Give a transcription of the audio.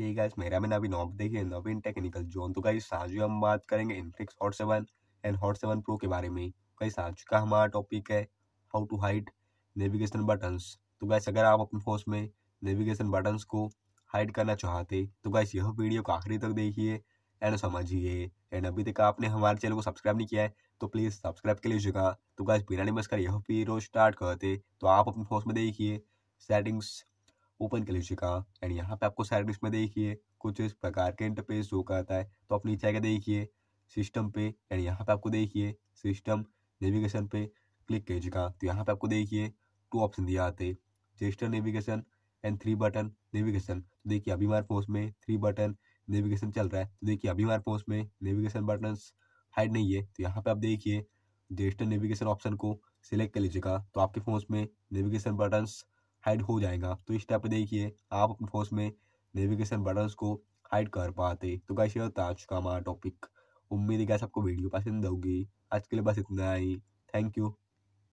ये मेरा मैंने अभी नवीन टेक्निकल जोन तो गाइस आज हम बात करेंगे Infinix Hot seven and Hot seven Pro के बारे में का हमारा टॉपिक है हाउ टू नेविगेशन बटन्स तो अगर आप अपने फोन में नेविगेशन बटन्स को हाइड करना चाहते तो यह वीडियो को आखिरी तक देखिए एंड समझिए एंड अभी तक आपने हमारे चैनल को सब्सक्राइब नहीं किया है तो प्लीज़ सब्सक्राइब कर लीजिएगा तो गाइस बिना निमस कर यह वीडियो स्टार्ट करते तो आप अपने फोन में देखिए सेटिंग्स ओपन कर लीजिएगा एंड यहाँ पे आपको साइड में देखिए कुछ इस प्रकार के इंटरफेस शो करता है तो आप नीचे आगे देखिए सिस्टम पे एंड यहाँ पे आपको देखिए सिस्टम नेविगेशन पे क्लिक कीजिएगा तो यहाँ पे आपको देखिए टू ऑप्शन दिया आते gesture navigation and three button navigation तो देखिए अभी हमारे फोन में थ्री बटन नेविगेशन चल रहा है तो देखिए अभी हमारे फोन में नेविगेशन बटन हाइड नहीं है तो यहाँ पे आप देखिए जेस्टर नेविगेशन ऑप्शन को सिलेक्ट कर लीजिएगा तो आपके फोन में नेविगेशन बटन्स हाइड हो जाएगा तो इस स्टेप देखिए आप अपने फोर्स में नेविगेशन बटन्स को हाइड कर पाते तो कैसे होता आज का हमारा टॉपिक उम्मीद है गाइस आपको वीडियो पसंद होगी आज के लिए बस इतना ही थैंक यू